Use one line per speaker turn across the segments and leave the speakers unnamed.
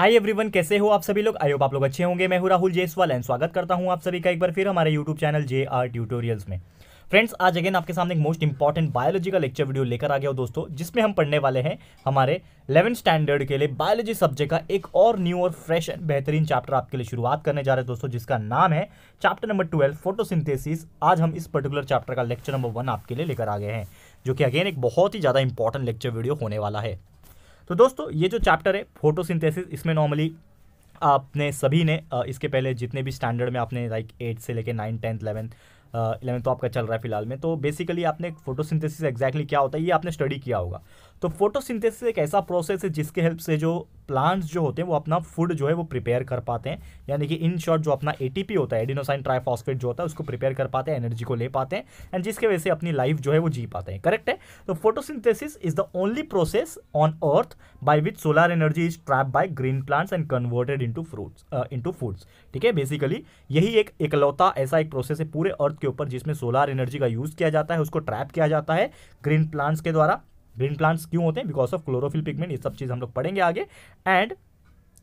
Hi everyone कैसे हो आप सभी लोग आई होप आप लोग अच्छे होंगे मैं हूं राहुल जेसवाल एंड स्वागत करता हूं आप सभी का एक बार फिर हमारे YouTube channel J R tutorials में फ्रेंड्स आज अगेन आपके सामने एक मोस्ट इंपॉर्टेंट बायोलॉजी का लेक्चर वीडियो लेकर आ गया हो दोस्तों जिसमें हम पढ़ने वाले हैं हमारे इलेवन स्टैंडर्ड के लिए बायोलॉजी सब्जेक्ट का एक और न्यू और फ्रेश एंड बेहतरीन चैप्टर आपके लिए शुरुआत करने जा रहे हैं दोस्तों जिसका नाम है चैप्टर नंबर ट्वेल्व फोटोसिंथेसिस आज हम इस पर्टिकुलर चैप्टर का लेक्चर नंबर वन आपके लिए लेकर आ गए हैं जो कि अगेन एक बहुत ही ज़्यादा इंपॉर्टेंट लेक्चर वीडियो होने वाला है तो दोस्तों ये जो चैप्टर है फोटोसिंथेसिस इसमें नॉर्मली आपने सभी ने इसके पहले जितने भी स्टैंडर्ड में आपने लाइक एट से लेके नाइन्थ टेंथ इलेवेंथ इलेवन तो आपका चल रहा है फिलहाल में तो बेसिकली आपने फोटोसिंथेसिस एग्जैक्टली क्या होता है ये आपने स्टडी किया होगा तो फोटोसिंथेसिस एक ऐसा प्रोसेस है जिसके हेल्प से जो प्लांट्स जो होते हैं वो अपना फूड जो है वो प्रिपेयर कर पाते हैं यानी कि इन शॉर्ट जो अपना एटीपी होता है एडिनोसाइन ट्राइफॉस्फेट जो होता है उसको प्रिपेयर कर पाते हैं एनर्जी को ले पाते हैं एंड जिसके वजह से अपनी लाइफ जो है वो जी पाते हैं करेक्ट है तो photosynthesis is the only process on earth by which solar energy is trap by green plants and converted into fruits into foods ठीक है बेसिकली यही एक इकलौता ऐसा एक प्रोसेस है पूरे अर्थ के ऊपर जिसमें सोलार एनर्जी का यूज़ किया जाता है उसको ट्रैप किया जाता है ग्रीन प्लांट्स के द्वारा ग्रीन प्लांट्स क्यों होते हैं बिकॉज ऑफ क्लोरोफिल पिगमेंट ये सब चीज़ हम लोग पढ़ेंगे आगे एंड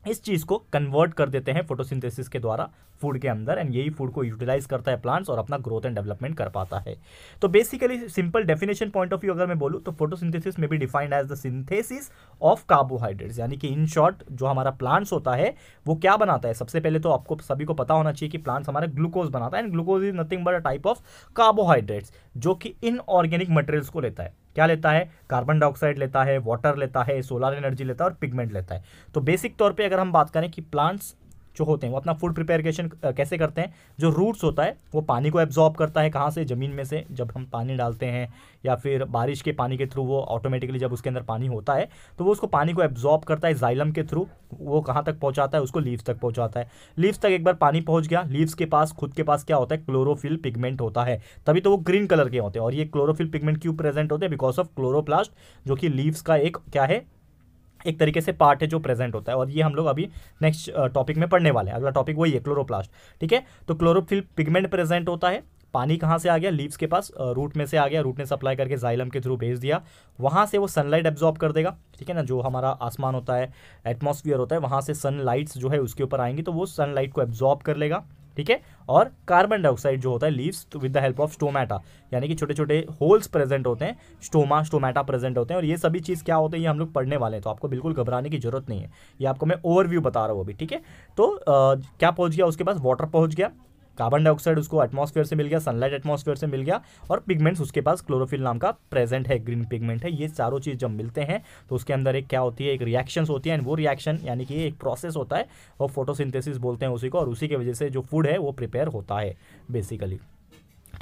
इस चीज़ को कन्वर्ट कर देते हैं फोटोसिंथेसिस के द्वारा फूड के अंदर एंड यही फूड को यूटिलाइज करता है प्लांट्स और अपना ग्रोथ एंड डेवलपमेंट कर पाता है तो basically simple definition point of view अगर मैं बोलूँ तो फोटोसिंथेसिस में भी defined as the synthesis of carbohydrates यानी कि इन शॉर्ट जो हमारा प्लांट्स होता है वो क्या बनाता है सबसे पहले तो आपको सभी को पता होना चाहिए कि प्लांट्स हमारा ग्लूकोज बनाता है and glucose is nothing but a type of carbohydrates जो कि इनऑर्गेनिक मटेरियल्स को लेता है क्या लेता है कार्बन डाइऑक्साइड लेता है वाटर लेता है सोलर एनर्जी लेता है और पिगमेंट लेता है तो बेसिक तौर पर अगर हम बात करें कि प्लांट्स जो होते हैं वो अपना फूड प्रिपेरिकेशन कैसे करते हैं जो रूट्स होता है वो पानी को एब्जॉर्ब करता है कहाँ से ज़मीन में से जब हम पानी डालते हैं या फिर बारिश के पानी के थ्रू वो ऑटोमेटिकली जब उसके अंदर पानी होता है तो वो उसको पानी को एब्जॉर्ब करता है जाइलम के थ्रू वो कहाँ तक पहुँचाता है उसको लीव्स तक पहुँचाता है लीव्स तक एक बार पानी पहुँच गया लीव्स के पास खुद के पास क्या होता है क्लोरोफिल पिगमेंट होता है तभी तो वो ग्रीन कलर के होते हैं और ये क्लोरोफिल पिगमेंट क्यों प्रेजेंट होते हैं बिकॉज ऑफ क्लोरोप्लास्ट जो कि लीव्स का एक क्या है एक तरीके से पार्ट है जो प्रेजेंट होता है और ये हम लोग अभी नेक्स्ट टॉपिक में पढ़ने वाले हैं अगला टॉपिक वही है क्लोरोप्लास्ट ठीक है तो क्लोरोफिल पिगमेंट प्रेजेंट होता है पानी कहाँ से आ गया लीव्स के पास रूट में से आ गया रूट ने सप्लाई करके जाइलम के थ्रू भेज दिया वहाँ से वो सनलाइट एब्जॉर्ब कर देगा ठीक है ना जो हमारा आसमान होता है एटमोसफियर होता है वहाँ से सनलाइट्स जो है उसके ऊपर आएंगी तो वो सनलाइट को एब्जॉर्ब कर लेगा ठीक है और कार्बन डाइऑक्साइड जो होता है लीव्स तो with the help of stomata यानी कि छोटे छोटे होल्स प्रेजेंट होते हैं स्टोमा स्टोमेटा प्रेजेंट होते हैं और ये सभी चीज़ क्या होते हैं ये हम लोग पढ़ने वाले हैं तो आपको बिल्कुल घबराने की जरूरत नहीं है ये आपको मैं ओवरव्यू बता रहा हूँ अभी ठीक है तो आ, क्या पहुँच गया उसके पास वाटर पहुँच गया कार्बन डाइऑक्साइड उसको एटमॉस्फेयर से मिल गया सनलाइट एटमॉस्फेयर से मिल गया और पिगमेंट्स उसके पास क्लोरोफिल नाम का प्रेजेंट है ग्रीन पिगमेंट है ये चारों चीज़ जब मिलते हैं तो उसके अंदर एक क्या होती है एक रिएक्शन होती है एंड वो रिएक्शन यानी कि एक प्रोसेस होता है और फोटोसिंथेसिस बोलते हैं उसी को और उसी की वजह से जो फूड है वो प्रिपेयर होता है बेसिकली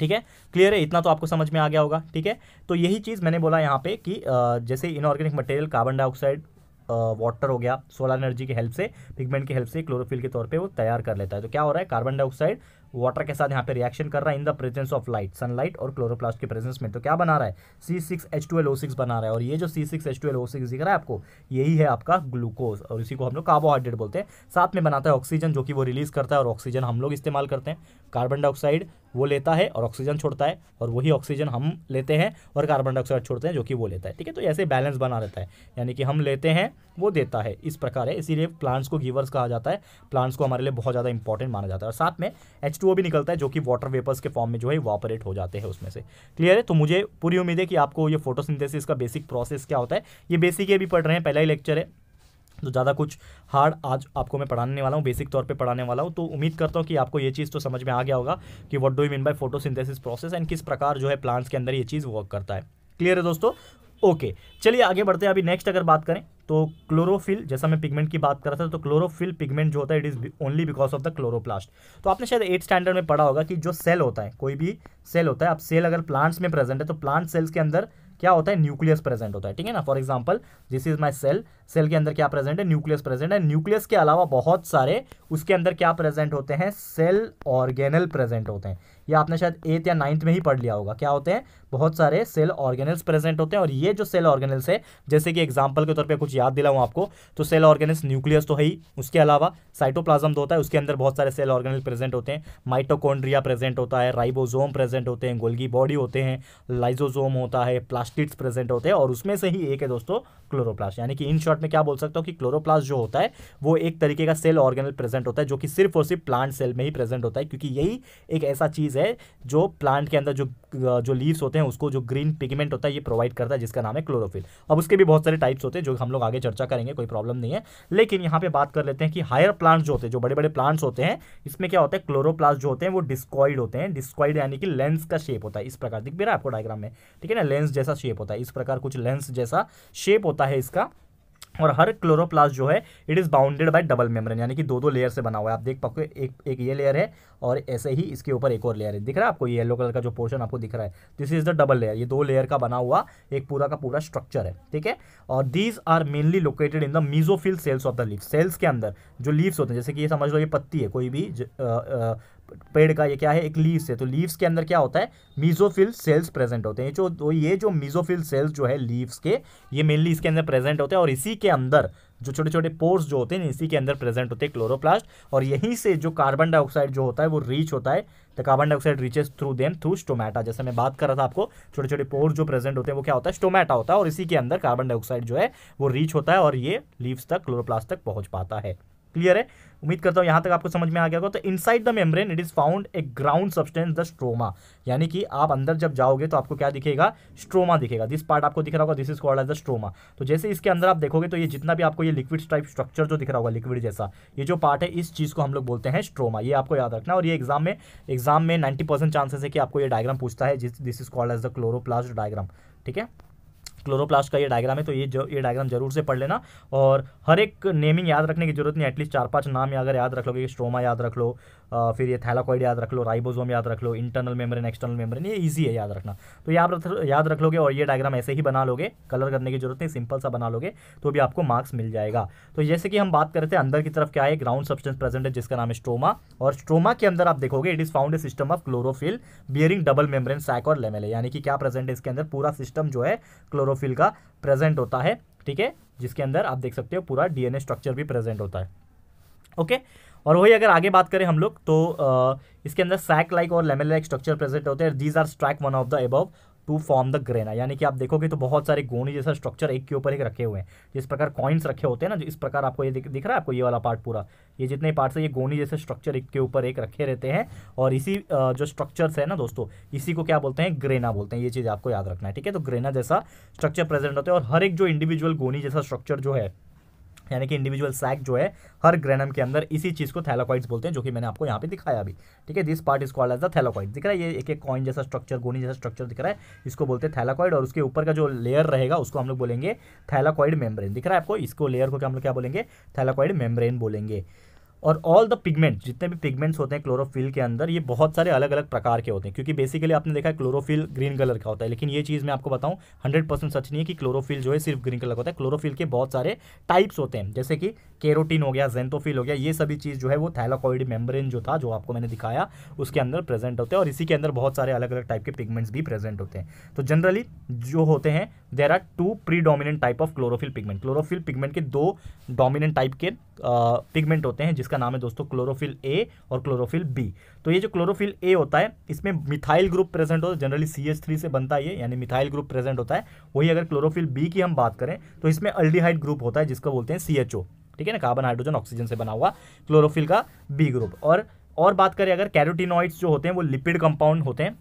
ठीक है क्लियर है इतना तो आपको समझ में आ गया होगा ठीक है तो यही चीज़ मैंने बोला यहाँ पे कि जैसे inorganic material carbon dioxide water हो गया सोलर एनर्जी की हेल्प से पिगमेंट की हेल्प से क्लोरोफिल के तौर पे वो तैयार कर लेता है तो क्या हो रहा है कार्बन डाइऑक्साइड वाटर के साथ यहाँ पे रिएक्शन कर रहा है in the presence of light sunlight और क्लोरोप्लास्ट के प्रेजेंस में तो क्या बना रहा है C six H twelve O six बना रहा है और ये जो C six H twelve O six दिख रहा है आपको यही है आपका ग्लूकोज और इसी को हम लोग कार्बोहाइड्रेट बोलते हैं साथ में बनाता है ऑक्सीजन जो कि वो रिलीज करता है और ऑक्सीजन हम लोग इस्तेमाल करते हैं कार्बन डाइऑक्साइड वो लेता है और ऑक्सीजन छोड़ता है और वही ऑक्सीजन हम लेते हैं और कार्बन डाइऑक्साइड छोड़ते हैं जो कि वो लेता है ठीक है तो ऐसे बैलेंस बना रहता है यानी कि हम लेते हैं वो देता है इस प्रकार है इसीलिए प्लांट्स को गीवर्स कहा जाता है प्लांट्स को हमारे लिए बहुत ज़्यादा इंपॉर्टेंट माना जाता है और साथ में एच भी निकलता है जो कि वाटर वेपर्स के फॉर्म में जो है वॉपरेट हो जाते हैं उसमें से क्लियर है तो मुझे पूरी उम्मीद है कि आपको ये फोटोसिंथेसिस का बेसिक प्रोसेस क्या होता है ये बेसिक ये भी पढ़ रहे हैं पहला ही लेक्चर है तो ज़्यादा कुछ हार्ड आज आपको मैं पढ़ाने वाला हूँ बेसिक तौर पे पढ़ाने वाला हूँ तो उम्मीद करता हूँ कि आपको ये चीज़ तो समझ में आ गया होगा कि what do you mean by photosynthesis process and किस प्रकार जो है प्लांट्स के अंदर ये चीज़ वर्क करता है क्लियर है दोस्तों ओके चलिए आगे बढ़ते हैं अभी नेक्स्ट अगर बात करें तो क्लोरोफिल जैसा मैं पिगमेंट की बात कर रहा था तो क्लोरोफिल पिगमेंट जो होता है it is only because of the chloroplast तो आपने शायद एट स्टैंडर्ड में पढ़ा होगा कि जो सेल होता है कोई भी सेल होता है अब सेल अगर प्लांट्स में प्रेजेंट है तो प्लांट सेल्स के अंदर क्या होता है न्यूक्लियस प्रेजेंट होता है ठीक है ना for example this is my cell cell के अंदर क्या प्रेजेंट है न्यूक्लियस प्रेजेंट है न्यूक्लियस के अलावा बहुत सारे उसके अंदर क्या प्रेजेंट होते हैं सेल ऑर्गेनल प्रेजेंट होते हैं या आपने शायद एथ या नाइन्थ में ही पढ़ लिया होगा क्या होते हैं बहुत सारे सेल ऑर्गेनल्स प्रेजेंट होते हैं और ये जो सेल ऑर्गेनल्स है जैसे कि एग्जाम्पल के तौर पर कुछ याद दिलाऊँ आपको तो सेल ऑर्गेनल्स न्यूक्लियस तो है ही उसके अलावा साइटोप्लाज्म तो होता है उसके अंदर बहुत सारे सेल ऑर्गेनल प्रेजेंट होते हैं माइटोकोन्ड्रिया प्रेजेंट होता है राइबोजोम प्रेजेंट होते हैं गोल्गी बॉडी होते हैं लाइजोजोम होता है प्लास्टिक्स प्रेजेंट होते हैं और उसमें से ही एक है दोस्तों क्लोरोप्लास्ट यानी कि इन शॉर्ट में क्या बोल सकता हूँ कि क्लोरोप्लास्ट जो होता है वो एक तरीके का सेल ऑर्गेनल प्रेजेंट होता है जो कि सिर्फ और सिर्फ प्लांट सेल में ही प्रेजेंट होता है क्योंकि यही एक ऐसा चीज़ चीज़ है जो प्लांट के अंदर जो जो लीव्स होते हैं उसको जो ग्रीन पिगमेंट होता है ये प्रोवाइड करता है जिसका नाम है क्लोरोफिल अब उसके भी बहुत सारे टाइप्स होते हैं जो हम लोग आगे चर्चा करेंगे कोई प्रॉब्लम नहीं है लेकिन यहाँ पे बात कर लेते हैं कि हायर प्लांट्स जो होते हैं जो बड़े बड़े प्लांट्स होते हैं इसमें क्या होता है क्लोरोप्लास्ट जो होते हैं वो डिस्कॉइड होते हैं डिस्कॉइड यानी कि लेंस का शेप होता है इस प्रकार दिख भी रहा है आपको डायग्राम में ठीक है ना लेंस जैसा शेप होता है इस प्रकार कुछ लेंस जैसा शेप होता है इसका और हर क्लोरोप्लास्ट जो है it is bounded by double membrane यानी कि दो दो लेयर से बना हुआ है आप देख पाओगे एक एक ये लेयर है और ऐसे ही इसके ऊपर एक और लेयर है दिख रहा है आपको ये येलो कलर का जो पोर्शन आपको दिख रहा है this is the double layer ये दो लेयर का बना हुआ एक पूरा का पूरा स्ट्रक्चर है ठीक है और these are mainly located in the mesophyll cells of the leaf cells के अंदर जो लीव्स होते हैं जैसे कि ये समझ लो ये पत्ती है कोई भी ज, आ, आ, पेड़ का ये क्या है एक लीव्स है तो लीव्स के अंदर क्या होता है मीजोफिल सेल्स प्रेजेंट होते हैं जो तो ये जो मीजोफिल सेल्स जो है लीव्स के ये मेनली इसके अंदर प्रेजेंट होते हैं और इसी के अंदर जो छोटे छोटे पोर्स जो होते हैं इसी के अंदर प्रेजेंट होते हैं क्लोरोप्लास्ट और यहीं से जो कार्बन डाइऑक्साइड जो होता है वो रीच होता है the carbon dioxide reaches through them through stomata जैसे मैं बात कर रहा था आपको छोटे छोटे पोर्स जो प्रेजेंट होते हैं वो क्या होता है स्टोमेटा होता है और इसी के अंदर कार्बन डाइऑक्साइड जो है वो रीच होता है और ये लीव्स तक क्लोरोप्लास्ट तक पहुँच पाता है क्लियर है उम्मीद करता हूँ यहाँ तक आपको समझ में आ गया होगा तो inside the membrane it is found a ground substance the stroma यानी कि आप अंदर जब जाओगे तो आपको क्या दिखेगा स्ट्रोमा दिखेगा दिस पार्ट आपको दिख रहा होगा this is called as the stroma तो जैसे इसके अंदर आप देखोगे तो ये जितना भी आपको ये लिक्विड टाइप स्ट्रक्चर जो दिख रहा होगा लिक्विड जैसा ये जो पार्ट है इस चीज़ को हम लोग बोलते हैं स्ट्रोमा ये आपको याद रखना और ये एग्जाम में एग्जाम में नाइन्टी चांसेस है कि आपको ये डायग्राम पूछता है जिस this is called as the chloroplast diagram ठीक है क्लोरोप्लास्ट का ये डायग्राम है तो ये जो ये डायग्राम जरूर से पढ़ लेना और हर एक नेमिंग याद रखने की जरूरत नहीं एटलीस्ट चार पांच नाम अगर याद रख लो कि स्ट्रोमा याद रख लो फिर ये थैलाकॉइड याद रख लो राइबोसोम याद रख लो इंटरनल मेम्ब्रेन एक्सटर्नल मेम्ब्रेन ये ईजी है याद रखना तो याद रख याद रख लोगे और ये डायग्राम ऐसे ही बना लोगे कलर करने की जरूरत नहीं सिंपल सा बना लोगे तो भी आपको मार्क्स मिल जाएगा तो जैसे कि हम बात करते हैं अंदर की तरफ क्या है ग्राउंड सब्सटेंस प्रेजेंट है जिसका नाम है स्ट्रोमा और स्ट्रोमा के अंदर आप देखोगे it is found a system of chlorophyll bearing double membrane sac और लेमेल यानी कि क्या प्रेजेंट है इसके अंदर पूरा सिस्टम जो है क्लोरोफिल का प्रेजेंट होता है ठीक है जिसके अंदर आप देख सकते हो पूरा डीएनए स्ट्रक्चर भी प्रेजेंट होता है ओके okay? और वही अगर आगे बात करें हम लोग तो इसके अंदर सैक लाइक और लेमन लाइक स्ट्रक्चर प्रेजेंट होते हैं these are stack one of the above to form the grana यानी कि आप देखोगे तो बहुत सारे गोनी जैसा स्ट्रक्चर एक के ऊपर एक रखे हुए हैं जिस प्रकार कॉइन्स रखे होते हैं ना इस प्रकार आपको ये दिख, दिख रहा है आपको ये वाला पार्ट पूरा ये जितने पार्ट्स है ये गोनी जैसे स्ट्रक्चर एक के ऊपर एक रखे रहते हैं और इसी जो स्ट्रक्चर्स है ना दोस्तों इसी को क्या बोलते हैं ग्रेना बोलते हैं ये चीज़ आपको याद रखना है ठीक है तो ग्रेना जैसा स्ट्रक्चर प्रेजेंट होता है और हर एक जो इंडिविजुअल गोनी जैसा स्ट्रक्चर जो है यानी कि इंडिविजुअल सैक जो है हर ग्रेनम के अंदर इसी चीज़ को थैलोकॉइड्स बोलते हैं जो कि मैंने आपको यहाँ पे दिखाया अभी ठीक है this part is called as the thylakoid दिख रहा है ये एक एक कॉइन जैसा स्ट्रक्चर गोनी जैसा स्ट्रक्चर दिख रहा है इसको बोलते हैं थैलाकॉइड और उसके ऊपर का जो लेयर रहेगा उसको हम लोग बोलेंगे थैलाकॉइड मेम्ब्रेन दिख रहा है आपको इसको लेयर को हम लोग क्या बोलेंगे थैलाकॉइड मेम्ब्रेन बोलेंगे और ऑल द पिगमेंट्स जितने भी पिगमेंट्स होते हैं क्लोरोफिल के अंदर ये बहुत सारे अलग अलग प्रकार के होते हैं क्योंकि बेसिकली आपने देखा है क्लोरोफिल ग्रीन कलर का होता है लेकिन ये चीज़ मैं आपको बताऊँ हंड्रेड परसेंट सच नहीं है कि क्लोरोफिल जो है सिर्फ ग्रीन कलर का होता है क्लोरोफिल के बहुत सारे टाइप्स होते हैं जैसे कि केरोटीन हो गया जेंथोफिल हो गया ये सभी चीज़ जो है वो थैलाकॉइड मेम्ब्रेन जो था जो आपको मैंने दिखाया उसके अंदर प्रेजेंट होते हैं और इसी के अंदर बहुत सारे अलग अलग टाइप के पिगमेंट्स भी प्रेजेंट होते हैं तो जनरली जो होते हैं there are two predominant type of chlorophyll pigment chlorophyll pigment के दो डोमिनेंट टाइप के पिगमेंट होते हैं जिसका नाम है दोस्तों क्लोरोफिल ए और क्लोरोफिल बी तो ये जो क्लोरोफिल ए होता है इसमें मिथाइल ग्रुप प्रेजेंट होता है जनरली सी एच थ्री से बनता है यानी मिथाइल ग्रुप प्रेजेंट होता है वही अगर क्लोरोफिल बी की हम बात करें तो इसमें अल्डीहाइड ग्रुप होता है जिसको बोलते हैं सी एच ओ ठीक है ना कार्बन हाइड्रोजन ऑक्सीजन से बना हुआ क्लोरोफिल का बी ग्रुप और और बात करें अगर कैरोटीनॉइड्स जो होते हैं वो लिपिड कंपाउंड होते हैं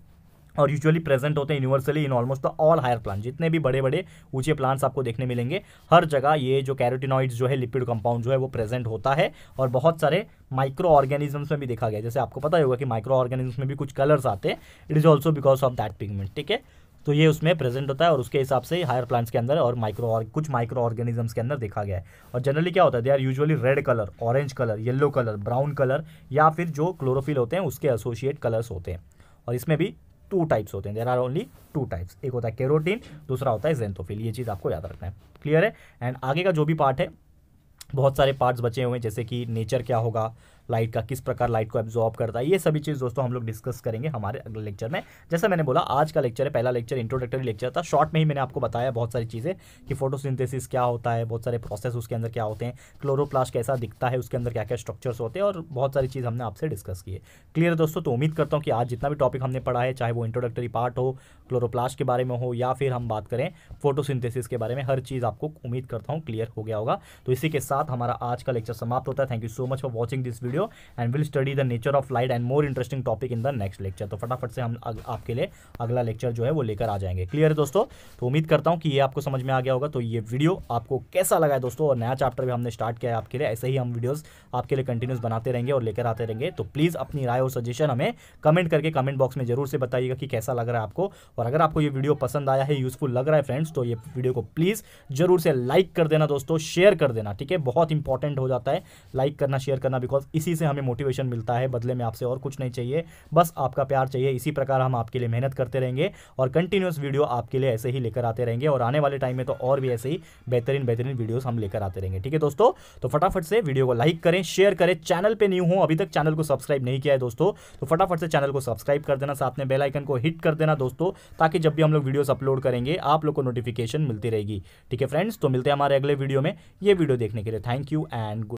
और यूजुअली प्रेजेंट होते हैं universally in almost all higher plant जितने भी बड़े बड़े ऊंचे प्लांट्स आपको देखने मिलेंगे हर जगह ये जो कैरोटिनॉइड्स जो है लिपिड कंपाउंड जो है वो प्रेजेंट होता है और बहुत सारे माइक्रो ऑर्गेनिजम्स में भी देखा गया जैसे आपको पता ही होगा कि माइक्रो ऑर्गेनिजम्स में भी कुछ कलर्स आते हैं it is also because of that pigment ठीक है तो ये उसमें प्रेजेंट होता है और उसके हिसाब से हायर प्लांट्स के अंदर और माइक्रो कुछ माइक्रो ऑर्गेनिजम्स के अंदर देखा गया है और जनरली क्या होता है they are usually red colour orange colour yellow colour brown colour या फिर जो क्लोरोफिल होते हैं उसके एसोसिएट कलर्स होते हैं और इसमें भी टू टाइप्स होते हैं there are only two types एक होता है केरोटीन दूसरा होता है जेंथोफिल ये चीज़ आपको याद रखना है क्लियर है एंड आगे का जो भी पार्ट है बहुत सारे पार्ट्स बचे हुए हैं जैसे कि नेचर क्या होगा लाइट का किस प्रकार लाइट को एब्जॉर्ब करता है ये सभी चीज़ दोस्तों हम लोग डिस्कस करेंगे हमारे अगले लेक्चर में जैसा मैंने बोला आज का लेक्चर है पहला लेक्चर इंट्रोडक्टरी लेक्चर था शॉर्ट में ही मैंने आपको बताया बहुत सारी चीज़ें कि फोटोसिंथेसिस क्या होता है बहुत सारे प्रोसेस उसके अंदर क्या होते हैं क्लोरोप्लास्ट कैसा दिखता है उसके अंदर क्या क्या स्ट्रक्चर्स होते हैं और बहुत सारी चीज़ हमने आपसे डिस्कस किए है क्लियर दोस्तों तो उम्मीद करता हूँ कि आज जितना भी टॉपिक हमने पढ़ा है चाहे वो इंट्रोडक्टरी पार्ट हो क्लोरोप्लास्ट के बारे में हो या फिर हम बात करें फोटो के बारे में हर चीज़ आपको उम्मीद करता हूँ क्लियर हो गया होगा तो इसी के साथ हमारा आज का लेक्चर समाप्त होता है thank you so much for watching this video portfolio and will study the nature of light and more interesting topic in the next lecture तो फटाफट से हम अग, आपके लिए अगला लेक्चर जो है वो लेकर आ जाएंगे क्लियर है दोस्तों तो उम्मीद करता हूँ कि ये आपको समझ में आ गया होगा तो ये वीडियो आपको कैसा लगा है दोस्तों और नया चैप्टर भी हमने स्टार्ट किया है आपके लिए ऐसे ही हम वीडियोज़ आपके लिए कंटिन्यूस बनाते रहेंगे और लेकर आते रहेंगे तो प्लीज़ अपनी राय और सजेशन हमें कमेंट करके कमेंट बॉक्स में जरूर से बताइएगा कि कैसा लग रहा है आपको और अगर आपको ये वीडियो पसंद आया है यूजफुल लग रहा है फ्रेंड्स तो ये वीडियो को प्लीज़ जरूर से लाइक कर देना दोस्तों शेयर कर देना ठीक है बहुत इंपॉर्टेंट हो जाता है लाइक करना शेयर करना बिकॉज इस इसी से हमें मोटिवेशन मिलता है बदले में आपसे और कुछ नहीं चाहिए बस आपका प्यार चाहिए इसी प्रकार हम आपके लिए मेहनत करते रहेंगे और कंटिन्यूस वीडियो आपके लिए ऐसे ही लेकर आते रहेंगे और आने वाले टाइम में तो और भी ऐसे ही बेहतरीन बेहतरीन वीडियोस हम लेकर आते रहेंगे ठीक है दोस्तों तो फटाफट से वीडियो को लाइक करें शेयर करें चैनल पर न्यू हो अभी तक चैनल को सब्सक्राइब नहीं किया है दोस्तों तो फटाफट से चैनल को सब्सक्राइब कर देना साथ में बेलाइकन को हिट कर देना दोस्तों ताकि जब भी हम लोग वीडियोज अपलोड करेंगे आप लोग को नोटिफिकेशन मिलती रहेगी ठीक है फ्रेंड्स तो मिलते हैं हमारे अगले वीडियो में ये वीडियो देखने के लिए थैंक यू एंड